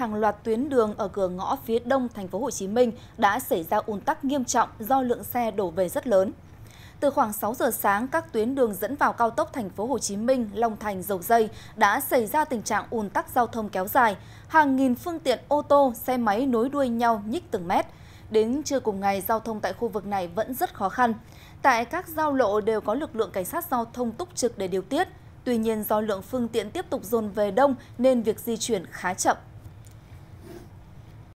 Hàng loạt tuyến đường ở cửa ngõ phía đông thành phố Hồ Chí Minh đã xảy ra ùn tắc nghiêm trọng do lượng xe đổ về rất lớn. Từ khoảng 6 giờ sáng, các tuyến đường dẫn vào cao tốc thành phố Hồ Chí Minh, Long Thành, Dầu Dây đã xảy ra tình trạng ùn tắc giao thông kéo dài. Hàng nghìn phương tiện ô tô, xe máy nối đuôi nhau nhích từng mét. Đến trưa cùng ngày, giao thông tại khu vực này vẫn rất khó khăn. Tại các giao lộ đều có lực lượng cảnh sát giao thông túc trực để điều tiết. Tuy nhiên do lượng phương tiện tiếp tục dồn về đông nên việc di chuyển khá chậm.